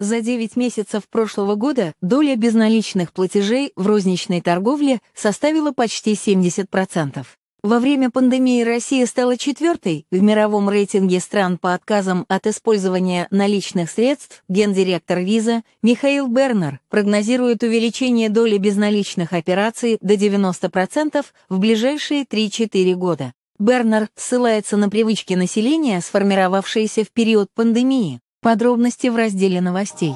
За 9 месяцев прошлого года доля безналичных платежей в розничной торговле составила почти 70%. Во время пандемии Россия стала четвертой в мировом рейтинге стран по отказам от использования наличных средств. Гендиректор Visa Михаил Бернер прогнозирует увеличение доли безналичных операций до 90% в ближайшие 3-4 года. Бернер ссылается на привычки населения, сформировавшиеся в период пандемии, Подробности в разделе новостей.